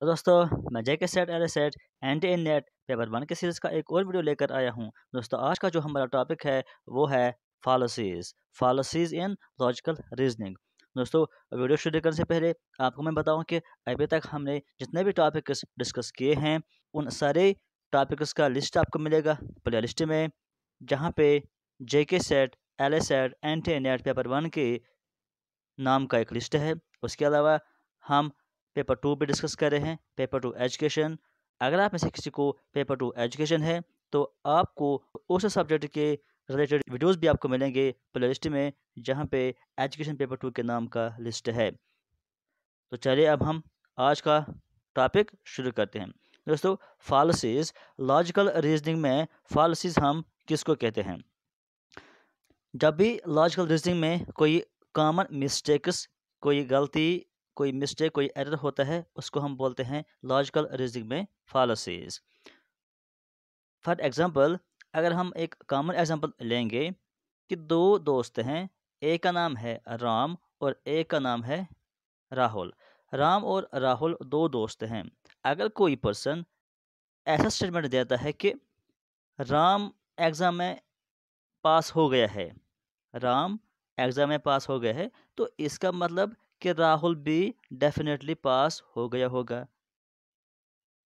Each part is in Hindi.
तो दोस्तों मैं JK SET L SET N T NET paper one के सीरीज़ का एक और वीडियो लेकर आया हूँ दोस्तों आज का जो हमारा टॉपिक है वो है fallacies fallacies in logical reasoning दोस्तों वीडियो शुरू करने से पहले आपको मैं बताऊं कि अभी तक हमने जितने भी टॉपिक्स डिस्कस किए हैं उन सारे टॉपिक्स का लिस्ट आपको मिलेगा प्ले लिस्ट में जहाँ पे J K SET L A SET N T NET paper one के नाम का एक लिस्ट है उसके अलावा हम पेपर टू भी डिस्कस कर रहे हैं पेपर टू एजुकेशन अगर आप में से किसी को पेपर टू एजुकेशन है तो आपको उस सब्जेक्ट के रिलेटेड वीडियोस भी आपको मिलेंगे लिस्ट में जहाँ पे एजुकेशन पेपर टू के नाम का लिस्ट है तो चलिए अब हम आज का टॉपिक शुरू करते हैं दोस्तों फालसीज लॉजिकल रीजनिंग में फालसीज हम किसको कहते हैं जब भी लॉजिकल रीजनिंग में कोई कॉमन मिस्टेक्स कोई गलती कोई मिस्टेक कोई एरर होता है उसको हम बोलते हैं लॉजिकल रीजनिंग में फॉलसीज फॉर एग्ज़ाम्पल अगर हम एक कॉमन एग्ज़ाम्पल लेंगे कि दो दोस्त हैं एक का नाम है राम और एक का नाम है राहुल राम और राहुल दो दोस्त हैं अगर कोई पर्सन ऐसा स्टेटमेंट देता है कि राम एग्ज़ाम में पास हो गया है राम एग्ज़ाम में पास हो गया है तो इसका मतलब कि राहुल भी डेफिनेटली पास हो गया होगा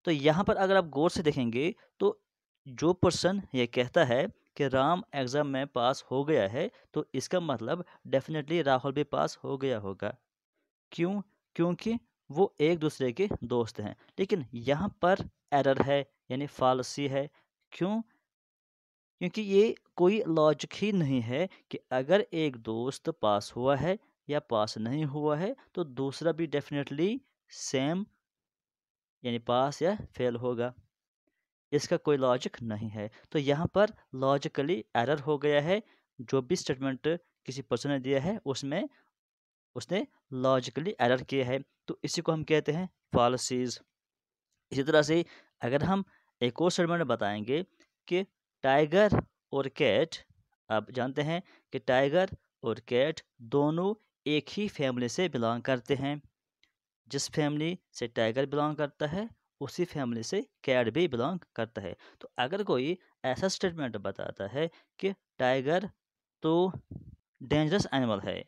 तो यहाँ पर अगर आप गौर से देखेंगे तो जो पर्सन ये कहता है कि राम एग्ज़ाम में पास हो गया है तो इसका मतलब डेफिनेटली राहुल भी पास हो गया होगा क्यों क्योंकि वो एक दूसरे के दोस्त हैं लेकिन यहाँ पर एरर है यानी फालसी है क्यों क्योंकि ये कोई लॉजिक ही नहीं है कि अगर एक दोस्त पास हुआ है या पास नहीं हुआ है तो दूसरा भी डेफिनेटली सेम यानी पास या फेल होगा इसका कोई लॉजिक नहीं है तो यहाँ पर लॉजिकली एरर हो गया है जो भी स्टेटमेंट किसी पर्सन ने दिया है उसमें उसने लॉजिकली एरर किया है तो इसी को हम कहते हैं फॉलसीज इसी तरह से अगर हम एक और स्टेटमेंट बताएंगे कि टाइगर और कैट आप जानते हैं कि टाइगर और कैट दोनों एक ही फैमिली से बिलोंग करते हैं जिस फैमिली से टाइगर बिलोंग करता है उसी फैमिली से कैट भी बिलोंग करता है तो अगर कोई ऐसा स्टेटमेंट बताता है कि टाइगर तो डेंजरस एनिमल है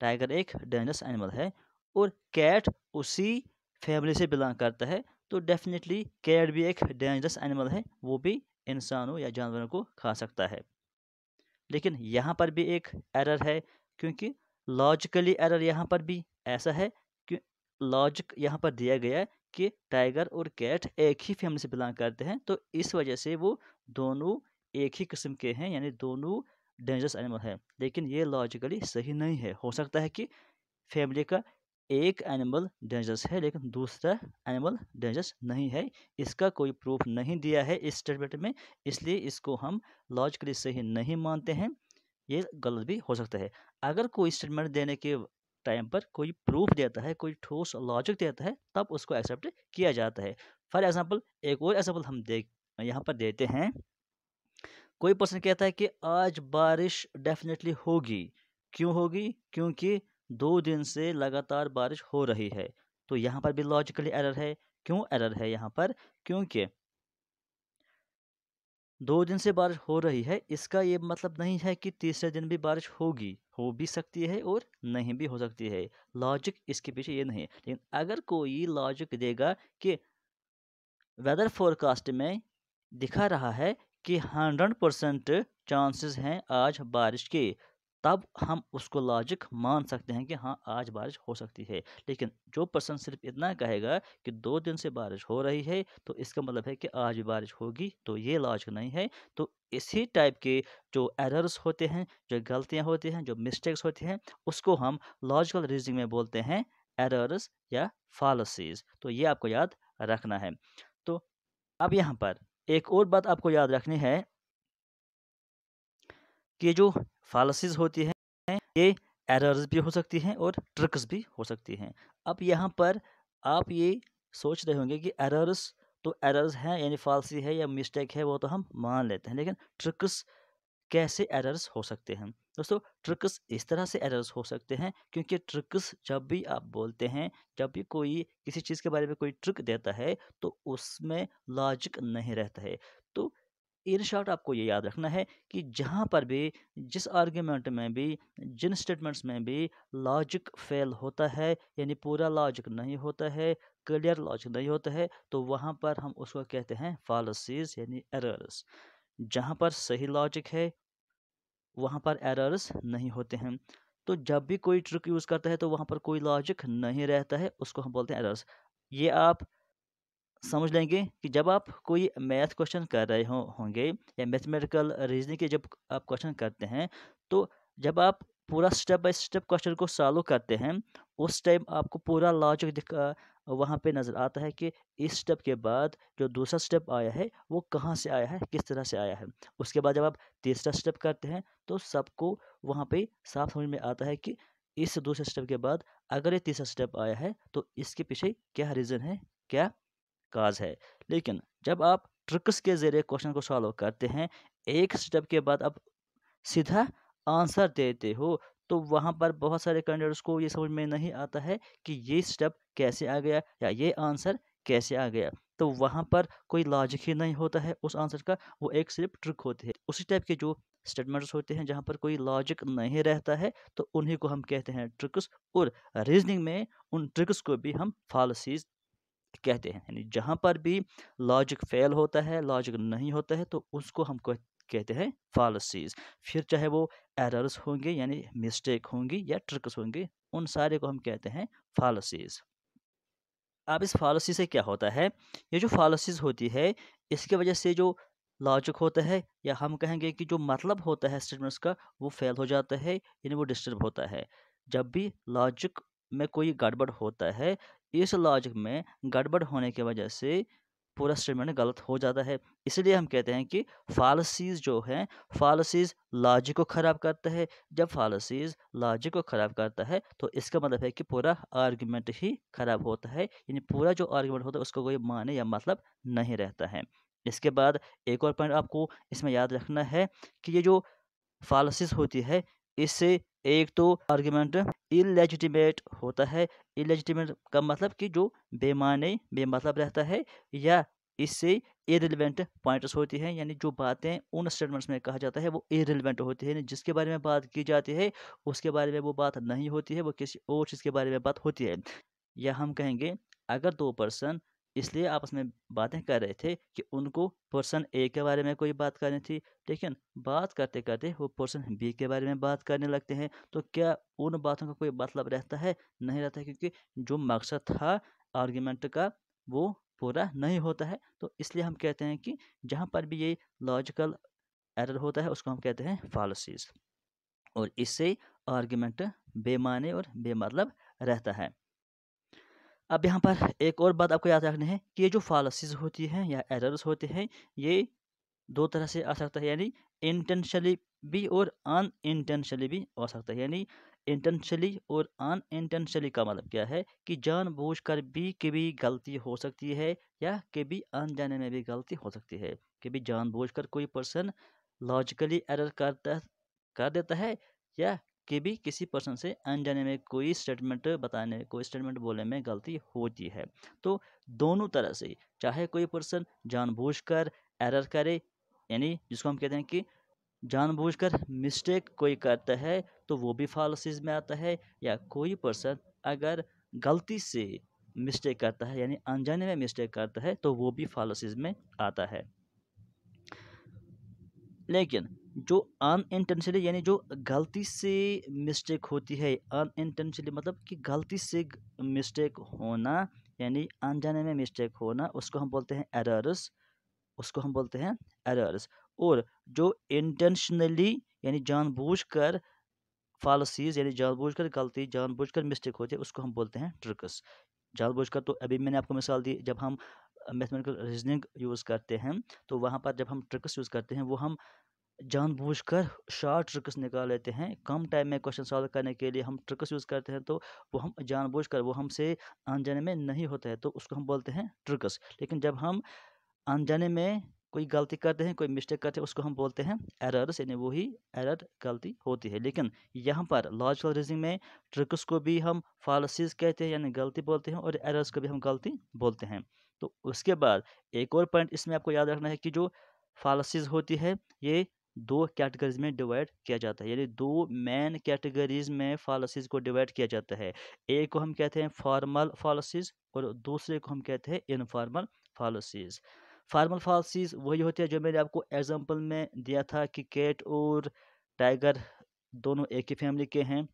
टाइगर एक डेंजरस एनिमल है और कैट उसी फैमिली से बिलोंग करता है तो डेफिनेटली कैट भी एक डेंजरस एनिमल है वो भी इंसानों या जानवरों को खा सकता है लेकिन यहाँ पर भी एक एरर है क्योंकि लॉजिकली एरर यहाँ पर भी ऐसा है कि लॉजिक यहाँ पर दिया गया है कि टाइगर और कैट एक ही फैमिली से बिलोंग करते हैं तो इस वजह से वो दोनों एक ही किस्म के हैं यानी दोनों डेंजरस एनिमल हैं लेकिन ये लॉजिकली सही नहीं है हो सकता है कि फैमिली का एक एनिमल डेंजरस है लेकिन दूसरा एनिमल डेंजरस नहीं है इसका कोई प्रूफ नहीं दिया है इस स्टेटमेंट में इसलिए इसको हम लॉजिकली सही नहीं मानते हैं ये गलत भी हो सकता है अगर कोई स्टेटमेंट देने के टाइम पर कोई प्रूफ देता है कोई ठोस लॉजिक देता है तब उसको एक्सेप्ट किया जाता है फॉर एग्जाम्पल एक और एग्जाम्पल हम देख यहाँ पर देते हैं कोई पर्सन कहता है कि आज बारिश डेफिनेटली होगी क्यों होगी क्योंकि दो दिन से लगातार बारिश हो रही है तो यहाँ पर भी लॉजिकली एरर है क्यों एरर है यहाँ पर क्योंकि दो दिन से बारिश हो रही है इसका ये मतलब नहीं है कि तीसरे दिन भी बारिश होगी हो भी सकती है और नहीं भी हो सकती है लॉजिक इसके पीछे ये नहीं है लेकिन अगर कोई लॉजिक देगा कि वेदर फोरकास्ट में दिखा रहा है कि हंड्रेड परसेंट चांसेस हैं आज बारिश के तब हम उसको लॉजिक मान सकते हैं कि हाँ आज बारिश हो सकती है लेकिन जो पर्सन सिर्फ इतना कहेगा कि दो दिन से बारिश हो रही है तो इसका मतलब है कि आज भी बारिश होगी तो ये लॉजिक नहीं है तो इसी टाइप के जो एरर्स होते हैं जो गलतियाँ होती हैं जो मिस्टेक्स होती हैं उसको हम लॉजिकल रीजनिंग में बोलते हैं एरर्स या फॉलसीज तो ये आपको याद रखना है तो अब यहाँ पर एक और बात आपको याद रखनी है कि जो फालसीज होती हैं ये एरर्स भी हो सकती हैं और ट्रिक्स भी हो सकती हैं अब यहाँ पर आप ये सोच रहे होंगे कि एरर्स तो एरर्स हैं यानी फालसी है या मिस्टेक है वो तो हम मान लेते हैं लेकिन ट्रिक्स कैसे एरर्स हो सकते हैं दोस्तों ट्रिक्स इस तरह से एरर्स हो सकते हैं क्योंकि ट्रिक्स जब भी आप बोलते हैं जब भी कोई किसी चीज़ के बारे में कोई ट्रिक देता है तो उसमें लॉजिक नहीं रहता है इन शॉर्ट आपको ये याद रखना है कि जहाँ पर भी जिस आर्ग्यूमेंट में भी जिन स्टेटमेंट्स में भी लॉजिक फेल होता है यानी पूरा लॉजिक नहीं होता है क्लियर लॉजिक नहीं होता है तो वहाँ पर हम उसको कहते हैं फॉलसीज यानी एरर्स जहाँ पर सही लॉजिक है वहाँ पर एरर्स नहीं होते हैं तो जब भी कोई ट्रिक यूज़ करता है तो वहाँ पर कोई लॉजिक नहीं रहता है उसको हम बोलते हैं एरर्स ये आप समझ लेंगे कि जब आप कोई मैथ क्वेश्चन कर रहे हो होंगे या मैथमेटिकल रीजनिंग के जब आप क्वेश्चन करते हैं तो जब आप पूरा स्टेप बाय स्टेप क्वेश्चन को सॉल्व करते हैं उस टाइम आपको पूरा लॉजिक दिख वहाँ पे नज़र आता है कि इस स्टेप के बाद जो दूसरा स्टेप आया है वो कहाँ से आया है किस तरह से आया है उसके बाद जब आप तीसरा स्टेप करते हैं तो सबको वहाँ पे साफ समझ में आता है कि इस दूसरे स्टेप के बाद अगर ये तीसरा स्टेप आया है तो इसके पीछे क्या रीज़न है क्या काज है लेकिन जब आप ट्रिक्स के ज़रिए क्वेश्चन को सॉल्व करते हैं एक स्टेप के बाद आप सीधा आंसर देते हो तो वहाँ पर बहुत सारे कैंडिडेट्स को ये समझ में नहीं आता है कि ये स्टेप कैसे आ गया या ये आंसर कैसे आ गया तो वहाँ पर कोई लॉजिक ही नहीं होता है उस आंसर का वो एक सिर्फ ट्रिक होती है उसी टाइप के जो स्टेटमेंट्स होते हैं जहाँ पर कोई लॉजिक नहीं रहता है तो उन्हीं को हम कहते हैं ट्रिक्स और रीजनिंग में उन ट्रिक्स को भी हम पॉलिसीज कहते हैं यानी जहाँ पर भी लॉजिक फेल होता है लॉजिक नहीं होता है तो उसको हम कहते हैं फॉलिसीज़ फिर चाहे वो एरर्स होंगे यानी मिस्टेक होंगी या ट्रिक्स होंगे उन सारे को हम कहते हैं फॉलिसीज़ अब इस पॉलिसी से क्या होता है ये जो फॉलसीज होती है इसकी वजह से जो लॉजिक होता है या हम कहेंगे कि जो मतलब होता है स्टेटमेंट्स का वो फेल हो जाता है यानी वो डिस्टर्ब होता है जब भी लॉजिक में कोई गड़बड़ होता है इस लॉजिक में गड़बड़ होने की वजह से पूरा स्टेटमेंट गलत हो जाता है इसलिए हम कहते हैं कि फालसीज जो है फालसीज लॉजिक को ख़राब करता है जब फालसीज लॉजिक को ख़राब करता है तो इसका मतलब है कि पूरा आर्ग्यूमेंट ही ख़राब होता है यानी पूरा जो आर्ग्यूमेंट होता है उसको कोई माने या मतलब नहीं रहता है इसके बाद एक और पॉइंट आपको इसमें याद रखना है कि ये जो फालसीज होती है इससे एक तो आर्ग्यूमेंट इलेजिटिमेट होता है इलेजिटिमेट का मतलब कि जो बेमाने बेमतलब रहता है या इससे इरेलीवेंट पॉइंट्स होती हैं यानी जो बातें उन स्टेटमेंट्स में कहा जाता है वो इरेलीवेंट होती है यानी जिसके बारे में बात की जाती है उसके बारे में वो बात नहीं होती है वो किसी और चीज़ के बारे में बात होती है या हम कहेंगे अगर दो पर्सन इसलिए आपस में बातें कर रहे थे कि उनको पोर्सन ए के बारे में कोई बात करनी थी लेकिन बात करते करते वो पर्सन बी के बारे में बात करने लगते हैं तो क्या उन बातों का कोई मतलब रहता है नहीं रहता है क्योंकि जो मकसद था आर्ग्यूमेंट का वो पूरा नहीं होता है तो इसलिए हम कहते हैं कि जहाँ पर भी ये लॉजिकल एरर होता है उसको हम कहते हैं फॉलसीज़ और इससे आर्ग्यूमेंट बेमाने और बेमतलब रहता है अब यहाँ पर एक और बात आपको याद रखना है कि ये जो फॉलसीज होती हैं या एरर्स होते हैं ये दो तरह से आ सकता है यानी इंटेंशली भी और अन इंटेंशली भी आ सकता है यानी इंटेंशली और अन इंटेंशली का मतलब क्या है कि जानबूझकर भी कभी गलती हो सकती है या कभी अनजाने में भी गलती हो सकती है कभी जानबूझकर कोई पर्सन लॉजिकली एरर करता कर देता है या कि भी किसी पर्सन से अनजाने में कोई स्टेटमेंट बताने में कोई स्टेटमेंट बोलने में गलती होती है तो दोनों तरह से चाहे कोई पर्सन जानबूझकर एरर करे यानी जिसको हम कहते हैं कि जानबूझकर मिस्टेक कोई करता है तो वो भी फॉलसीज में आता है या कोई पर्सन अगर गलती से मिस्टेक करता है यानी अनजाने में मिस्टेक करता है तो वो भी फॉलसीज में आता है लेकिन जो अनइंटेंशनली यानी जो गलती से मिस्टेक होती है अनइंटेंशनली मतलब कि गलती से मिस्टेक होना यानी अनजाने में मिस्टेक होना उसको हम बोलते हैं एरर्स उसको हम बोलते हैं एरर्स और जो इंटेंशनली यानी जानबूझकर फॉलसीज यानी जानबूझकर गलती जानबूझकर मिस्टेक होती है उसको हम बोलते हैं ट्रिक्स जानबूझकर तो अभी मैंने आपको मिसाल दी जब हम मैथमेटिकल रीजनिंग यूज़ करते हैं तो वहाँ पर जब हम ट्रिक्स यूज़ करते हैं वो हम जानबूझकर शॉर्ट ट्रिक्स निकाल लेते हैं कम टाइम में क्वेश्चन सॉल्व करने के लिए हम ट्रिक्स यूज़ करते हैं तो वो हम जानबूझकर वो हमसे अनजाने में नहीं होता है तो उसको हम बोलते हैं ट्रिक्स लेकिन जब हम अनजाने में कोई गलती करते हैं कोई मिस्टेक करते हैं उसको हम बोलते हैं एरर्स यानी वही एरर गलती होती है लेकिन यहाँ पर लॉजिकल रीजनिंग में ट्रिक्स को भी हम फॉलसीज कहते हैं यानी गलती बोलते हैं और एरर्स को भी हम गलती बोलते हैं तो उसके बाद एक और पॉइंट इसमें आपको याद रखना है कि जो फॉलसीज होती है ये दो कैटेगरीज में डिवाइड किया जाता है यानी दो मेन कैटेगरीज में फॉलोसीज़ को डिवाइड किया जाता है एक को हम कहते हैं फॉर्मल पॉलिसीज़ और दूसरे को हम कहते हैं इनफॉर्मल फॉलोसीज फार्मल पॉलिसीज़ वही होती है जो मैंने आपको एग्जाम्पल में दिया था कि कैट और टाइगर दोनों एक ही फैमिली के हैं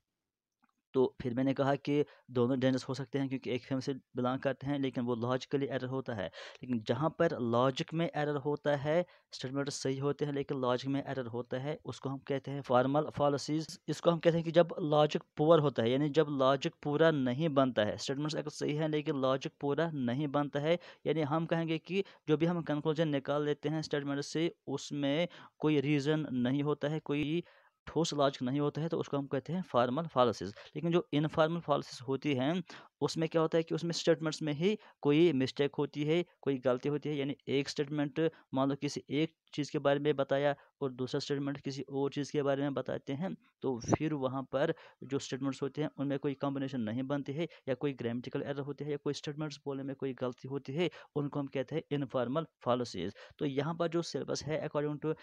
तो फिर मैंने कहा कि दोनों डेंजर्स हो सकते हैं क्योंकि एक फेम से बिलोंग करते हैं लेकिन वो लॉजिकली एरर होता है लेकिन जहाँ पर लॉजिक में एरर होता है स्टेटमेंट सही होते हैं लेकिन लॉजिक में एरर होता है उसको हम कहते हैं फॉर्मल फॉलोसीज इसको हम कहते हैं कि जब लॉजिक पुअर होता है यानी जब लॉजिक पूरा नहीं बनता है स्टेटमेंट्स अगर सही है लेकिन लॉजिक पूरा नहीं बनता है यानी हम कहेंगे कि जो भी हम कंक्लूजन निकाल लेते हैं स्टेटमेंट से उसमें कोई रीज़न नहीं होता है कोई ठोस इलाज नहीं होता है तो उसको हम कहते हैं फार्मल फॉलोसिस लेकिन जो इनफार्मल फॉलोसिस होती हैं उसमें क्या होता है कि उसमें स्टेटमेंट्स में ही कोई मिस्टेक होती है कोई गलती होती है यानी एक स्टेटमेंट मान लो किसी एक चीज़ के बारे में बताया और दूसरा स्टेटमेंट किसी और चीज़ के बारे में बताते हैं तो फिर वहाँ पर जो स्टेटमेंट्स होते हैं उनमें कोई कॉम्बिनेशन नहीं बनती है या कोई ग्रामेटिकल एरर होती है या कोई स्टेटमेंट्स बोलने में कोई गलती होती है उनको हम कहते हैं इनफॉर्मल फॉलोसीज तो यहाँ पर जो सिलेबस है अकॉर्डिंग टू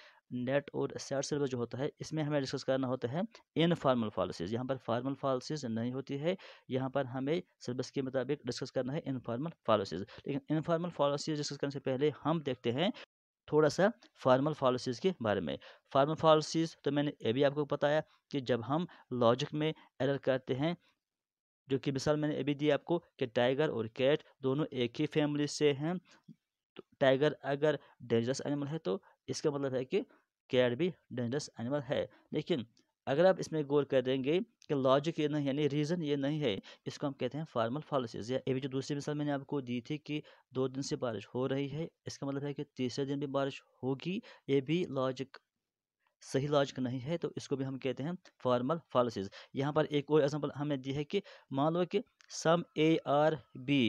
नेट और सैट सिलेबस जो होता है इसमें हमें डिस्कस करना होता है इनफॉर्मल फॉलोसीज यहाँ पर फॉर्मल फॉलोसीज नहीं होती है यहाँ पर हमें सिलेबस के मुताबिक डिस्कस करना है इनफॉर्मल फॉलोसीज लेकिन इनफॉर्मल फॉलोसीज डिस्कस करने से पहले हम देखते हैं थोड़ा सा फार्मल फॉलोसीज़ के बारे में फार्मल फॉलोसीज तो मैंने ये भी आपको बताया कि जब हम लॉजिक में एरर करते हैं जो कि मिसाल मैंने अभी दी आपको कि टाइगर और कैट दोनों एक ही फैमिली से हैं तो टाइगर अगर डेंजरस एनिमल है तो इसका मतलब है कि कैट भी डेंजरस एनिमल है लेकिन अगर आप इसमें गौर कर देंगे कि लॉजिक ये नहीं यानी रीज़न ये नहीं है इसको हम कहते हैं फार्मल पॉलिसीज़ या अभी जो दूसरी मिसाल मैंने आपको दी थी कि दो दिन से बारिश हो रही है इसका मतलब है कि तीसरे दिन भी बारिश होगी ये भी लॉजिक सही लॉजिक नहीं है तो इसको भी हम कहते हैं फॉर्मल पॉलिसीज़ यहाँ पर एक और एग्जाम्पल हमने दी है कि मान लो कि सम ए आर बी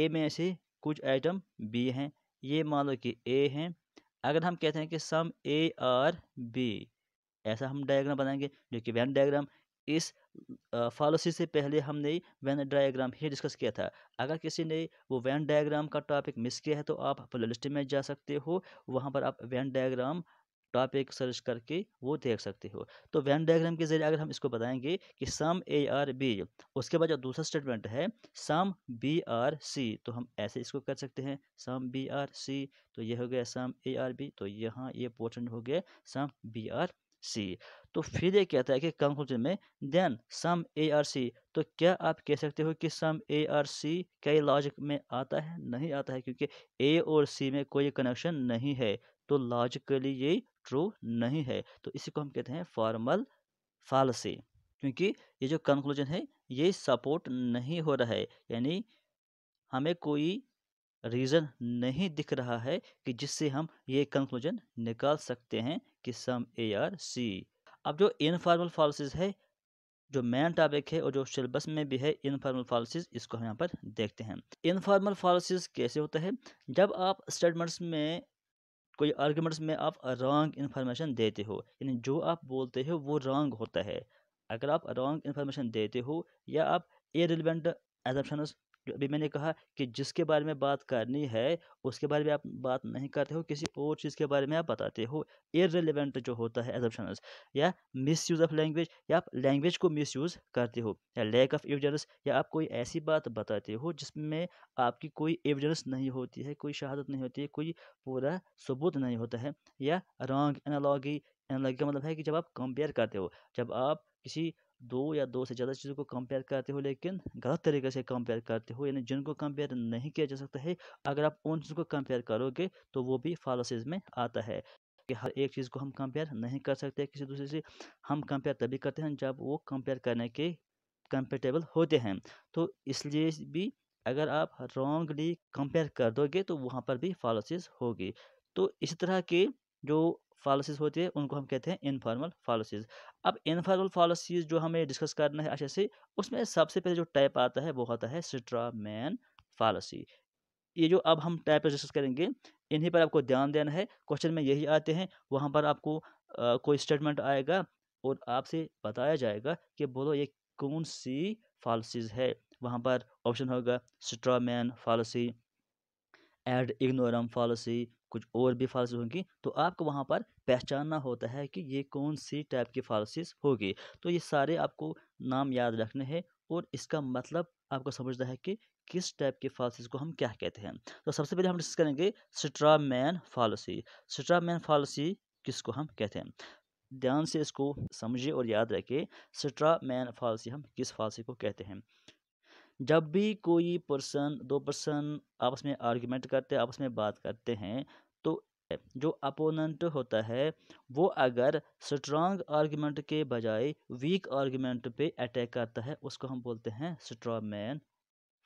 ए में से कुछ आइटम बी हैं ये मान लो कि ए हैं अगर हम कहते हैं कि सम ए आर बी ऐसा हम डायग्राम बनाएंगे जो कि वैन डायग्राम इस फॉलोसी से पहले हमने वैन डायग्राम ही डिस्कस किया था अगर किसी ने वो वैन डायग्राम का टॉपिक मिस किया है तो आप प्लेलिस्ट में जा सकते हो वहाँ पर आप वैन डायग्राम टॉपिक सर्च करके वो देख सकते हो तो वैन डायग्राम के जरिए अगर हम इसको बताएंगे कि सम ए आर बी उसके बाद जो दूसरा स्टेटमेंट है सम बी आर सी तो हम ऐसे इसको कर सकते हैं सम बी आर सी तो ये हो गया सम ए आर बी तो यहाँ ये पोर्शन हो गया सम बी आर सी तो फिर ये कहता है कि कंक्लूजन में then some A R C तो क्या आप कह सकते हो कि सम ए आर सी क्या लॉजिक में आता है नहीं आता है क्योंकि ए और सी में कोई कनेक्शन नहीं है तो लॉजिकली ये ट्रू नहीं है तो इसी को हम कहते हैं फॉर्मल फॉलसी क्योंकि ये जो कंक्लूजन है ये सपोर्ट नहीं हो रहा है यानी हमें कोई रीज़न नहीं दिख रहा है कि जिससे हम ये कंक्लूजन निकाल सकते हैं किस्म ए आर सी अब जो इनफॉर्मल पॉलिसीज़ है जो मेन टॉपिक है और जो सिलेबस में भी है इनफॉर्मल पॉलिसीज इसको हम यहाँ पर देखते हैं इनफॉर्मल पॉलिसीज कैसे होता है जब आप स्टेटमेंट्स में कोई आर्गूमेंट्स में आप रॉन्ग इन्फॉर्मेशन देते हो यानी जो आप बोलते हो वो रॉन्ग होता है अगर आप रॉन्ग इन्फॉर्मेशन देते हो या आप इरेलीवेंट एजप्शन अभी मैंने कहा कि जिसके बारे में बात करनी है उसके बारे में आप बात नहीं करते हो किसी और चीज़ के बारे में आप बताते हो इरेलीवेंट जो होता है एजम्पनस या मिस यूज़ ऑफ लैंग्वेज या आप लैंग्वेज को मिस यूज़ करते हो या लैक ऑफ एविडेंस या आप कोई ऐसी बात बताते हो जिसमें आपकी कोई एविडेंस नहीं होती है कोई शहादत नहीं होती है कोई पूरा सबूत नहीं होता है या रॉन्ग एनालॉगी एनालॉगी का मतलब है कि जब आप कंपेयर करते हो जब आप किसी दो या दो से ज़्यादा चीज़ों को कंपेयर करते हो लेकिन गलत तरीके से कंपेयर करते हो यानी जिनको कंपेयर नहीं किया जा सकता है अगर आप उन चीज़ों को कंपेयर करोगे तो वो भी फालसेज में आता है कि हर एक चीज़ को हम कंपेयर नहीं कर सकते किसी दूसरे से हम कंपेयर तभी करते हैं जब वो कंपेयर करने के कंपेटेबल होते हैं तो इसलिए भी अगर आप रॉन्गली कंपेयर कर दोगे तो वहाँ पर भी फॉलोसिस होगी तो इस तरह के जो फॉलोसीज होती है उनको हम कहते हैं इनफॉर्मल फॉलोसीज अब इनफॉर्मल फॉलोसीज जो हमें डिस्कस करना है अच्छे से उसमें सबसे पहले जो टाइप आता है वो होता है स्ट्रा मैन फॉलोसी ये जो अब हम टाइप डिस्कस करेंगे इन्हीं पर आपको ध्यान देना है क्वेश्चन में यही आते हैं वहाँ पर आपको आ, कोई स्टेटमेंट आएगा और आपसे बताया जाएगा कि बोलो ये कौन सी फॉलोसीज है वहाँ पर ऑप्शन होगा मैन फॉलोसी एड इग्नोरम फॉलोसी कुछ और भी फालसीज होंगी तो आपको वहाँ पर पहचानना होता है कि ये कौन सी टाइप की फालसिस होगी तो ये सारे आपको नाम याद रखने हैं और इसका मतलब आपको समझना है कि किस टाइप के फालसिस को हम क्या कहते हैं तो सबसे पहले हम डिस्कस करेंगे straw man fallacy straw man किस किसको हम कहते हैं ध्यान से इसको समझिए और याद रखिए स्ट्रा मैन फालसी हम किस फालसी को कहते हैं जब भी कोई पर्सन दो पर्सन आपस में आर्ग्यूमेंट करते आपस में बात करते हैं तो जो अपोनेंट होता है वो अगर स्ट्रांग आर्ग्यूमेंट के बजाय वीक आर्ग्यूमेंट पे अटैक करता है उसको हम बोलते हैं स्ट्रॉ मैन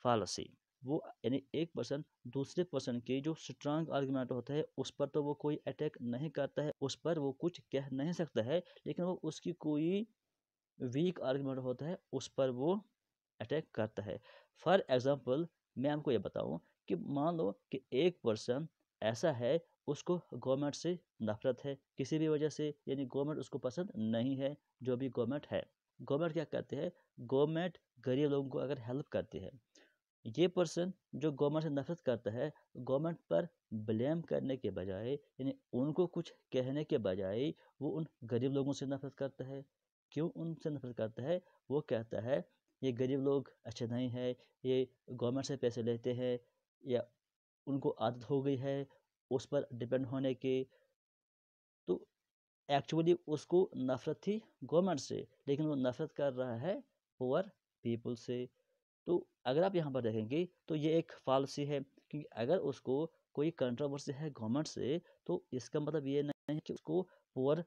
फॉलोसी वो यानी एक पर्सन दूसरे पर्सन के जो स्ट्रांग आर्गुमेंट होता है उस पर तो वो कोई अटैक नहीं करता है उस पर वो कुछ कह नहीं सकता है लेकिन वो उसकी कोई वीक आर्गुमेंट होता है उस पर वो अटैक करता है फॉर एग्ज़ाम्पल मैं आपको ये बताऊँ कि मान लो कि एक पर्सन ऐसा है उसको गवर्नमेंट से नफरत है किसी भी वजह से यानी गवर्नमेंट उसको पसंद नहीं है जो भी गवर्नमेंट है गवर्नमेंट क्या कहते हैं गवर्नमेंट गरीब लोगों को अगर हेल्प करती है ये पर्सन जो गवर्नमेंट से नफरत करता है गवर्नमेंट पर ब्लेम करने के बजाय यानी उनको कुछ कहने के बजाय वो उन गरीब लोगों से नफरत करता है क्यों उनसे नफरत करता है वो कहता है ये गरीब लोग अच्छे नहीं है ये गवर्नमेंट से पैसे लेते हैं या उनको आदत हो गई है उस पर डिपेंड होने की तो एक्चुअली उसको नफरत थी गवर्नमेंट से लेकिन वो नफरत कर रहा है पुअर पीपल से तो अगर आप यहाँ पर देखेंगे तो ये एक पॉलिसी है क्योंकि अगर उसको कोई कंट्रोवर्सी है गवर्नमेंट से तो इसका मतलब ये नहीं है कि उसको पुअर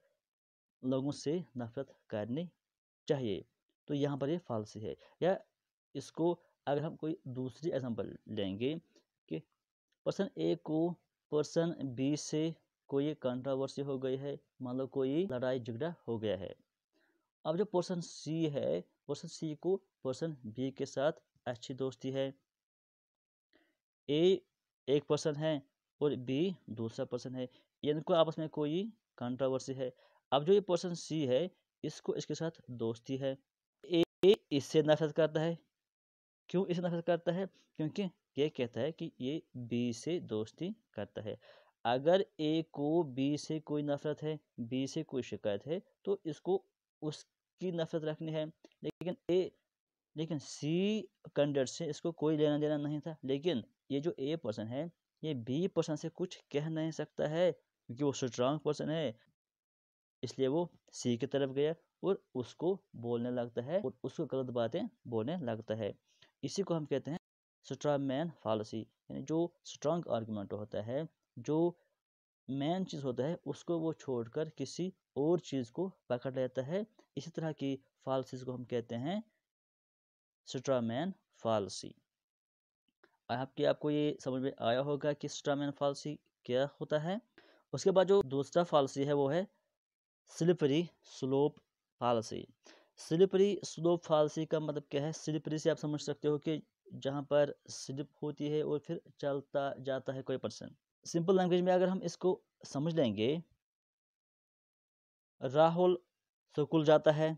लोगों से नफरत करनी चाहिए तो यहाँ पर ये फॉल्स है या इसको अगर हम कोई दूसरी एग्जाम्पल लेंगे कि पर्सन ए को पर्सन बी से कोई कंट्रावर्सी हो गई है मान लो कोई लड़ाई झगड़ा हो गया है अब जो पर्सन सी है पर्सन सी को पर्सन बी के साथ अच्छी दोस्ती है ए एक पर्सन है और बी दूसरा पर्सन है इनको आपस में कोई कंट्रावर्सी है अब जो ये पर्सन सी है इसको इसके साथ दोस्ती है ये इससे नफरत करता है क्यों इससे नफरत करता है क्योंकि ये कहता है कि ये बी से दोस्ती करता है अगर ए को बी से कोई नफरत है बी से कोई शिकायत है तो इसको उसकी नफरत रखनी है लेकिन ए लेकिन सी कंडर से इसको कोई लेना देना नहीं था लेकिन ये जो ए पर्सन है ये बी पर्सन से कुछ कह नहीं सकता है क्योंकि वो स्ट्रांग पर्सन है इसलिए वो सी की तरफ गया और उसको बोलने लगता है और उसको गलत बातें बोलने लगता है इसी को हम कहते हैं स्ट्रॉन्ग मैन फॉलिसी यानी जो स्ट्रांग आर्गूमेंट होता है जो मेन चीज़ होता है उसको वो छोड़कर किसी और चीज़ को पकड़ लेता है इसी तरह की फॉलसीज को हम कहते हैं स्ट्रामैन फॉलसी आपके आपको ये समझ में आया होगा कि स्ट्रामैन फॉलसी क्या होता है उसके बाद जो दूसरा फॉलसी है वो है slippery slope fallacy slippery slope fallacy का मतलब क्या है स्लिपरी से आप समझ सकते हो कि जहाँ पर स्लिप होती है और फिर चलता जाता है कोई पर्सन सिंपल लैंग्वेज में अगर हम इसको समझ लेंगे राहुल सुकुल जाता है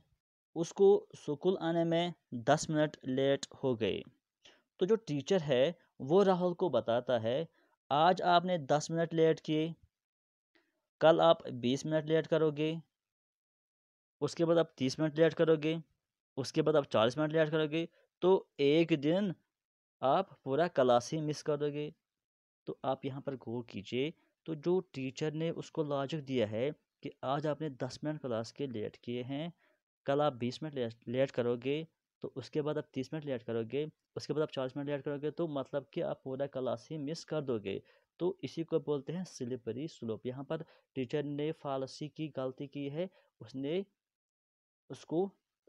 उसको सुकुल आने में दस मिनट लेट हो गए तो जो टीचर है वो राहुल को बताता है आज आपने दस मिनट लेट किए कल आप बीस मिनट लेट करोगे उसके बाद आप तीस मिनट लेट करोगे उसके बाद आप चालीस मिनट लेट करोगे तो एक दिन आप पूरा क्लास ही मिस कर दोगे तो आप यहाँ पर गौर कीजिए तो जो टीचर ने उसको लॉजिक दिया है कि आज आपने दस मिनट क्लास के लेट किए हैं कल आप बीस मिनट लेट करोगे तो उसके बाद आप तीस मिनट लेट करोगे उसके बाद आप चालीस मिनट लेट करोगे तो मतलब कि आप पूरा क्लास ही मिस कर दोगे तो इसी को बोलते हैं स्लिपरी स्लोप यहाँ पर टीचर ने फालसी की गलती की है उसने उसको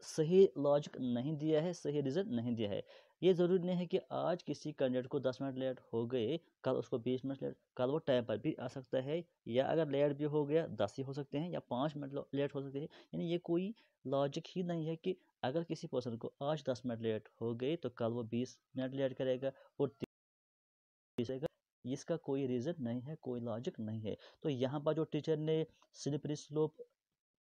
सही लॉजिक नहीं दिया है सही रीज़न नहीं दिया है ये ज़रूरी नहीं है कि आज किसी कैंडिडेट को दस मिनट लेट हो गए कल उसको बीस मिनट लेट कल वो टाइम पर भी आ सकता है या अगर लेट भी हो गया दस ही हो सकते हैं या पाँच मिनट लेट हो सकते हैं यानी ये कोई लॉजिक ही नहीं है कि अगर किसी पर्सन को आज दस मिनट लेट हो गए तो कल वो बीस मिनट लेट करेगा और इसका कोई रीज़न नहीं है कोई लॉजिक नहीं है तो यहाँ पर जो टीचर ने स्लिपरी स्लोप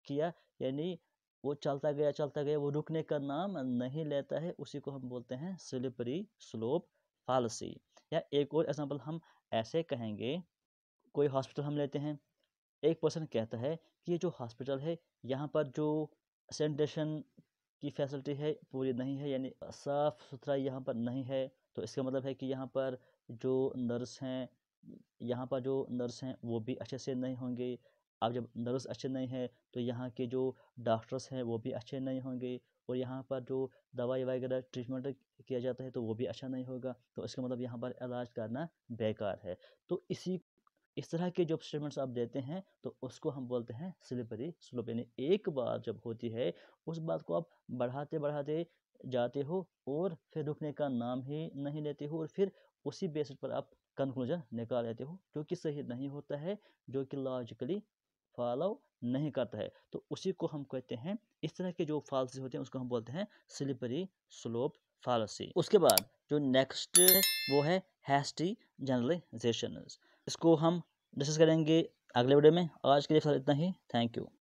किया यानी वो चलता गया चलता गया वो रुकने का नाम नहीं लेता है उसी को हम बोलते हैं स्लिपरी स्लोप पॉलिसी या एक और एग्जाम्पल हम ऐसे कहेंगे कोई हॉस्पिटल हम लेते हैं एक पर्सन कहता है कि ये जो हॉस्पिटल है यहाँ पर जो सैनिटेशन की फैसिलिटी है पूरी नहीं है यानी साफ़ सुथरा यहाँ पर नहीं है तो इसका मतलब है कि यहाँ पर जो नर्स हैं यहाँ पर जो नर्स हैं वो भी अच्छे से नहीं होंगे अब जब नर्स अच्छे नहीं हैं तो यहाँ के जो डॉक्टर्स हैं वो भी अच्छे नहीं होंगे और यहाँ पर जो दवाई वगैरह ट्रीटमेंट किया जाता है तो वो भी अच्छा नहीं होगा तो इसका मतलब यहाँ पर इलाज करना बेकार है तो इसी इस तरह के जो स्टेटमेंट्स आप देते हैं तो उसको हम बोलते हैं स्लिपरी स्लोप यानी एक बार जब होती है उस बात को आप बढ़ाते बढ़ाते जाते हो और फिर रुकने का नाम ही नहीं लेते हो और फिर उसी बेसिस पर आप कंक्लूजन निकाल लेते हो जो कि सही नहीं होता है जो कि लॉजिकली फॉलो नहीं करता है तो उसी को हम कहते हैं इस तरह के जो फॉलसी होते हैं उसको हम बोलते हैं स्लिपरी स्लोप फॉलसी उसके बाद जो नेक्स्ट वो है हैस्टी जनरलाइजेशन इसको हम डिस्कस करेंगे अगले वीडियो में आज के लिए फिलहाल इतना ही थैंक यू